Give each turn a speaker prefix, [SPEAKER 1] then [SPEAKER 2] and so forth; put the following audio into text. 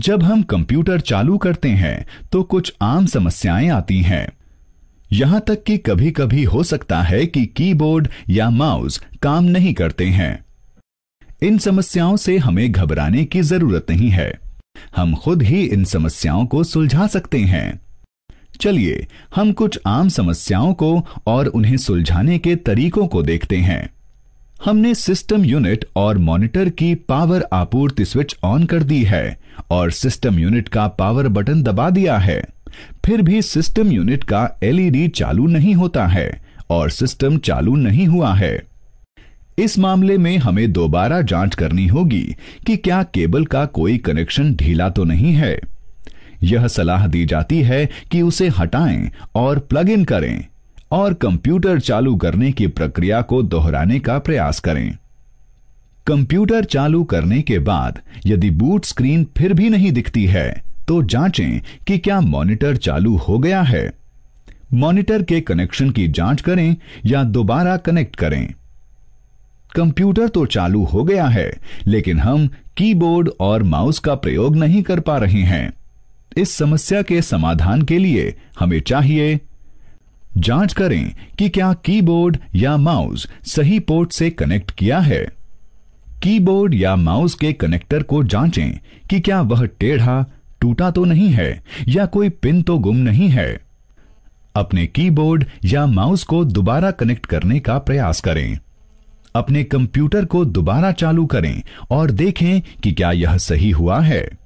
[SPEAKER 1] जब हम कंप्यूटर चालू करते हैं तो कुछ आम समस्याएं आती हैं यहां तक कि कभी कभी हो सकता है कि कीबोर्ड या माउस काम नहीं करते हैं इन समस्याओं से हमें घबराने की जरूरत नहीं है हम खुद ही इन समस्याओं को सुलझा सकते हैं चलिए हम कुछ आम समस्याओं को और उन्हें सुलझाने के तरीकों को देखते हैं हमने सिस्टम यूनिट और मॉनिटर की पावर आपूर्ति स्विच ऑन कर दी है और सिस्टम यूनिट का पावर बटन दबा दिया है फिर भी सिस्टम यूनिट का एलईडी e चालू नहीं होता है और सिस्टम चालू नहीं हुआ है इस मामले में हमें दोबारा जांच करनी होगी कि क्या केबल का कोई कनेक्शन ढीला तो नहीं है यह सलाह दी जाती है कि उसे हटाएं और प्लग इन करें और कंप्यूटर चालू करने की प्रक्रिया को दोहराने का प्रयास करें कंप्यूटर चालू करने के बाद यदि बूट स्क्रीन फिर भी नहीं दिखती है तो जांचें कि क्या मॉनिटर चालू हो गया है मॉनिटर के कनेक्शन की जांच करें या दोबारा कनेक्ट करें कंप्यूटर तो चालू हो गया है लेकिन हम कीबोर्ड और माउस का प्रयोग नहीं कर पा रहे हैं इस समस्या के समाधान के लिए हमें चाहिए जांच करें कि क्या कीबोर्ड या माउस सही पोर्ट से कनेक्ट किया है कीबोर्ड या माउस के कनेक्टर को जांचें कि क्या वह टेढ़ा टूटा तो नहीं है या कोई पिन तो गुम नहीं है अपने कीबोर्ड या माउस को दोबारा कनेक्ट करने का प्रयास करें अपने कंप्यूटर को दोबारा चालू करें और देखें कि क्या यह सही हुआ है